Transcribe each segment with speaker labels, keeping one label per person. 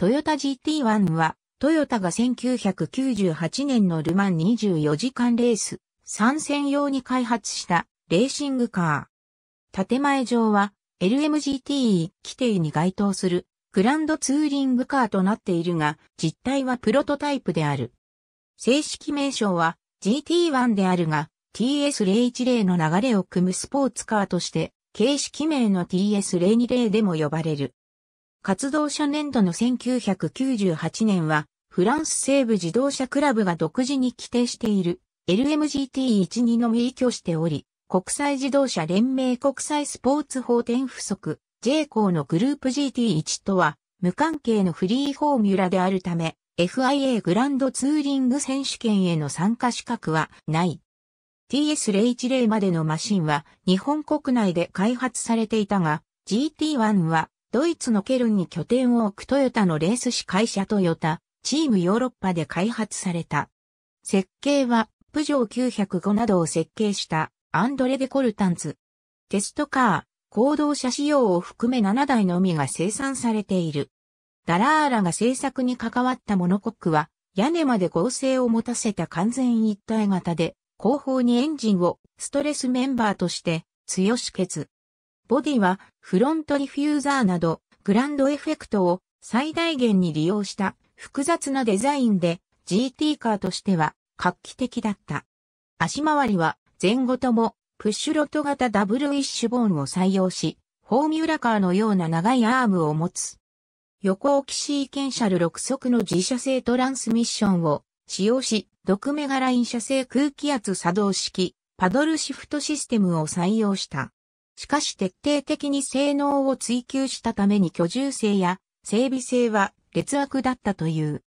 Speaker 1: トヨタ GT1 は、トヨタが1998年のルマン24時間レース、参戦用に開発したレーシングカー。建前上は、l m g t 規定に該当するグランドツーリングカーとなっているが、実態はプロトタイプである。正式名称は GT1 であるが、TS010 の流れを組むスポーツカーとして、形式名の TS020 でも呼ばれる。活動者年度の1998年は、フランス西部自動車クラブが独自に規定している LMGT12 のみ依拠しており、国際自動車連盟国際スポーツ法典付属 J 校のグループ GT1 とは無関係のフリーフォーミュラであるため、FIA グランドツーリング選手権への参加資格はない。TS010 までのマシンは日本国内で開発されていたが、GT1 はドイツのケルンに拠点を置くトヨタのレース紙会社トヨタ、チームヨーロッパで開発された。設計は、プジョー905などを設計したアンドレ・デ・コルタンツ。テストカー、行動車仕様を含め7台のみが生産されている。ダラーラが製作に関わったモノコックは、屋根まで合成を持たせた完全一体型で、後方にエンジンをストレスメンバーとして、強し欠。ボディはフロントリフューザーなどグランドエフェクトを最大限に利用した複雑なデザインで GT カーとしては画期的だった。足回りは前後ともプッシュロット型ダブルイッシュボーンを採用し、フォーミュラカーのような長いアームを持つ。横置きシーケンシャル6速の自社製トランスミッションを使用し、独メガライン社製空気圧作動式パドルシフトシステムを採用した。しかし徹底的に性能を追求したために居住性や整備性は劣悪だったという。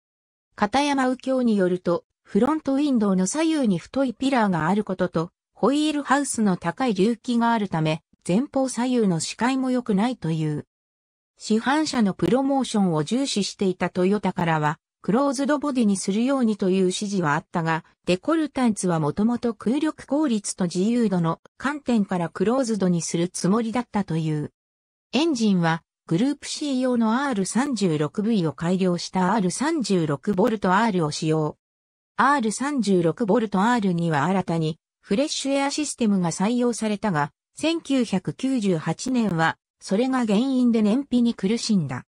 Speaker 1: 片山右京によると、フロントウィンドウの左右に太いピラーがあることと、ホイールハウスの高い隆起があるため、前方左右の視界も良くないという。市販車のプロモーションを重視していたトヨタからは、クローズドボディにするようにという指示はあったが、デコルタンツはもともと空力効率と自由度の観点からクローズドにするつもりだったという。エンジンはグループ C 用の R36V を改良した R36VR を使用。R36VR には新たにフレッシュエアシステムが採用されたが、1998年はそれが原因で燃費に苦しんだ。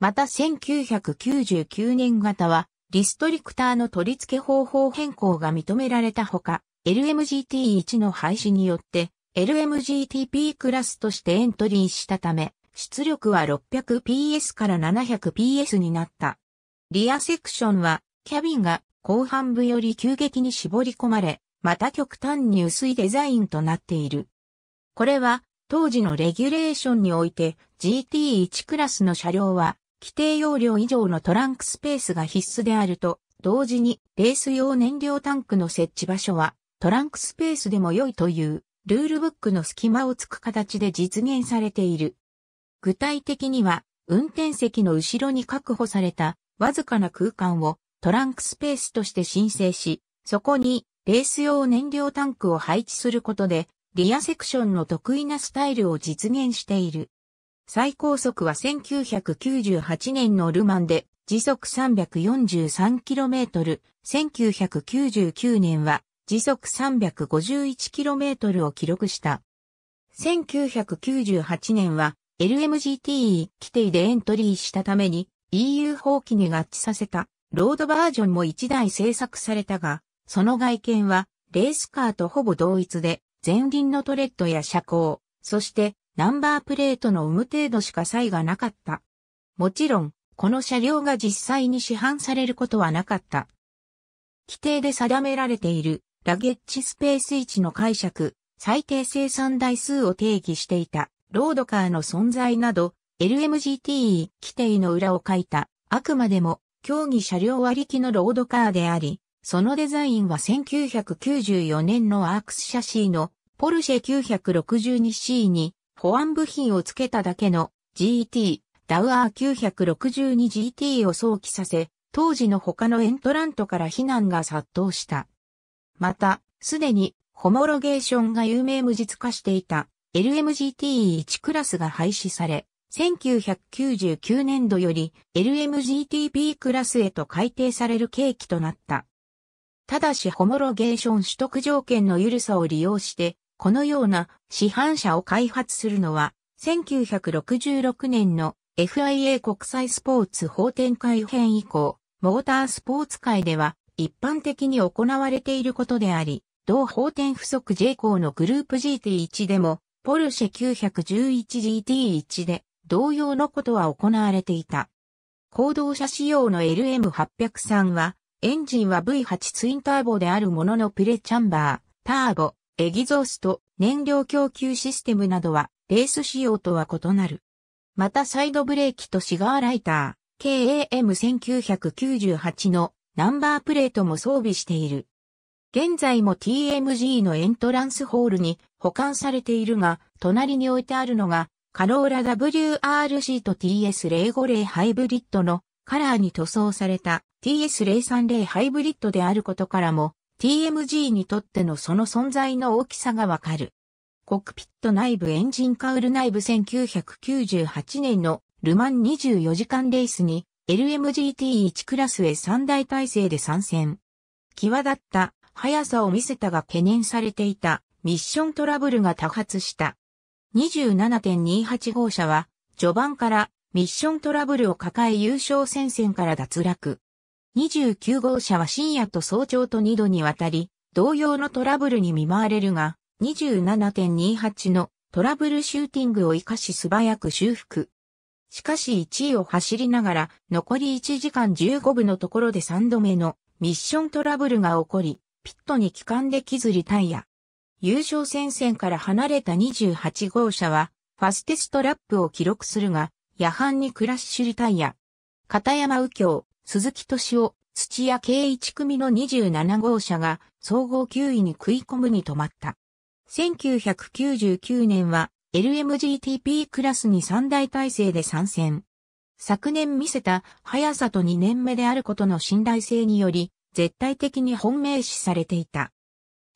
Speaker 1: また1999年型は、リストリクターの取り付け方法変更が認められたほか、LMGT1 の廃止によって、LMGTP クラスとしてエントリーしたため、出力は 600PS から 700PS になった。リアセクションは、キャビンが後半部より急激に絞り込まれ、また極端に薄いデザインとなっている。これは、当時のレギュレーションにおいて GT1 クラスの車両は規定容量以上のトランクスペースが必須であると、同時にレース用燃料タンクの設置場所はトランクスペースでも良いというルールブックの隙間をつく形で実現されている。具体的には運転席の後ろに確保されたわずかな空間をトランクスペースとして申請し、そこにレース用燃料タンクを配置することでリアセクションの得意なスタイルを実現している。最高速は1998年のルマンで時速 343km、1999年は時速 351km を記録した。1998年は l m g t 規定でエントリーしたために EU 放棄に合致させたロードバージョンも一台製作されたが、その外見はレースカーとほぼ同一で前輪のトレッドや車高、そしてナンバープレートの有無程度しか差異がなかった。もちろん、この車両が実際に市販されることはなかった。規定で定められているラゲッジスペース位置の解釈、最低生産台数を定義していたロードカーの存在など LMGTE 規定の裏を書いたあくまでも競技車両割りのロードカーであり、そのデザインは1994年のアークスシャシーのポルシェ 962C に保安部品をつけただけの GT、ダウアー 962GT を想起させ、当時の他のエントラントから避難が殺到した。また、すでに、ホモロゲーションが有名無実化していた LMGT1 クラスが廃止され、1999年度より LMGTB クラスへと改定される契機となった。ただしホモロゲーション取得条件の緩さを利用してこのような市販車を開発するのは、1966年の FIA 国際スポーツ法展開編以降、モータースポーツ界では一般的に行われていることであり、同法典不足 J 項のグループ GT1 でも、ポルシェ 911GT1 で同様のことは行われていた。行動車仕様の LM803 は、エンジンは V8 ツインターボであるもののプレチャンバー、ターボ、エギゾースト、燃料供給システムなどは、レース仕様とは異なる。またサイドブレーキとシガーライター、KAM1998 のナンバープレートも装備している。現在も TMG のエントランスホールに保管されているが、隣に置いてあるのが、カローラ WRC と TS050 ハイブリッドのカラーに塗装された TS030 ハイブリッドであることからも、TMG にとってのその存在の大きさがわかる。コックピット内部エンジンカウル内部1998年のルマン24時間レースに LMGT1 クラスへ3大体制で参戦。際立った速さを見せたが懸念されていたミッショントラブルが多発した。27.28号車は序盤からミッショントラブルを抱え優勝戦線から脱落。29号車は深夜と早朝と2度にわたり、同様のトラブルに見舞われるが、27.28のトラブルシューティングを活かし素早く修復。しかし1位を走りながら残り1時間15分のところで3度目のミッショントラブルが起こり、ピットに帰還できずリタイヤ。優勝戦線から離れた28号車は、ファステストラップを記録するが、夜半にクラッシュリタイヤ。片山右京、鈴木敏夫、土屋圭一組の27号車が総合9位に食い込むに止まった。1999年は LMGTP クラスに3大体制で参戦。昨年見せた速さと2年目であることの信頼性により、絶対的に本命視されていた。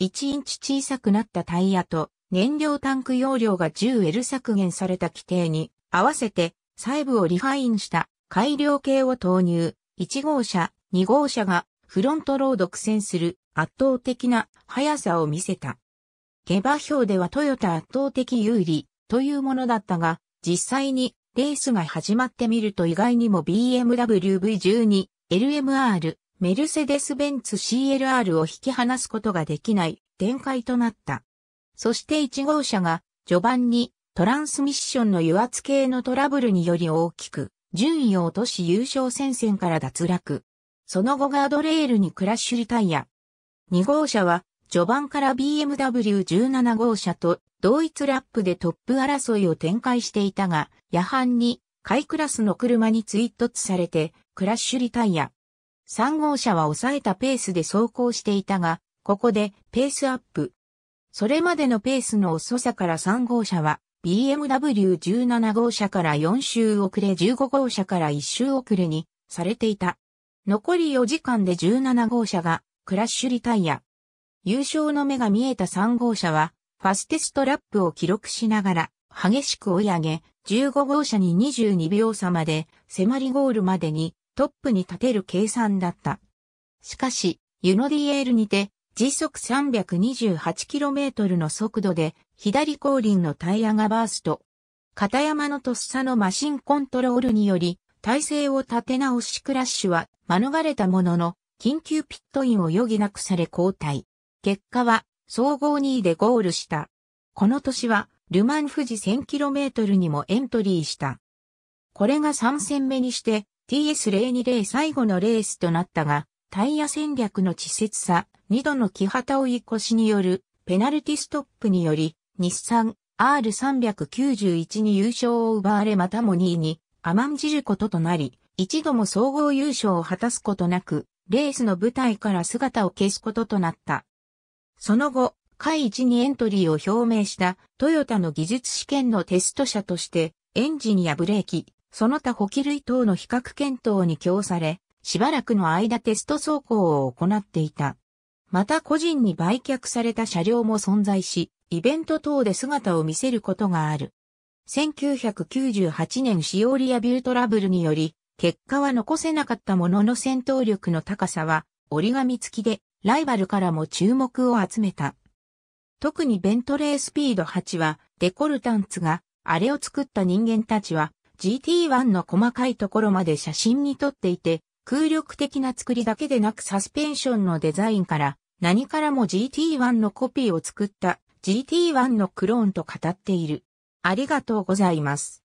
Speaker 1: 1インチ小さくなったタイヤと燃料タンク容量が 10L 削減された規定に合わせて細部をリファインした改良系を投入。1号車、2号車がフロントロード苦戦する圧倒的な速さを見せた。下馬評ではトヨタ圧倒的有利というものだったが、実際にレースが始まってみると意外にも BMW V12、LMR、メルセデス・ベンツ CLR を引き離すことができない展開となった。そして1号車が序盤にトランスミッションの油圧系のトラブルにより大きく順位を落とし優勝戦線から脱落。その後ガードレールにクラッシュリタイア。2号車は序盤から BMW17 号車と同一ラップでトップ争いを展開していたが、夜半に下位クラスの車に追突されてクラッシュリタイア。3号車は抑えたペースで走行していたが、ここでペースアップ。それまでのペースの遅さから3号車は BMW 17号車から4周遅れ15号車から1周遅れにされていた。残り4時間で17号車がクラッシュリタイア。優勝の目が見えた3号車はファステストラップを記録しながら激しく追い上げ、15号車に22秒差まで迫りゴールまでにトップに立てる計算だった。しかし、ユノディエールにて時速 328km の速度で左後輪のタイヤがバースト。片山のとっさのマシンコントロールにより体勢を立て直しクラッシュは免れたものの緊急ピットインを余儀なくされ交代。結果は総合2位でゴールした。この年はルマン富士 1000km にもエントリーした。これが3戦目にして TS020 最後のレースとなったが、タイヤ戦略の稚拙さ、2度の木旗追い越しによるペナルティストップにより、日産 R391 に優勝を奪われまたも2位に甘んじることとなり、一度も総合優勝を果たすことなく、レースの舞台から姿を消すこととなった。その後、会1にエントリーを表明したトヨタの技術試験のテスト車として、エンジンやブレーキ、その他補給類等の比較検討に供され、しばらくの間テスト走行を行っていた。また個人に売却された車両も存在し、イベント等で姿を見せることがある。1998年使用リアビュートラブルにより、結果は残せなかったものの戦闘力の高さは、折り紙付きで、ライバルからも注目を集めた。特にベントレースピード8は、デコルタンツが、あれを作った人間たちは、GT1 の細かいところまで写真に撮っていて、空力的な作りだけでなくサスペンションのデザインから何からも GT1 のコピーを作った GT1 のクローンと語っている。ありがとうございます。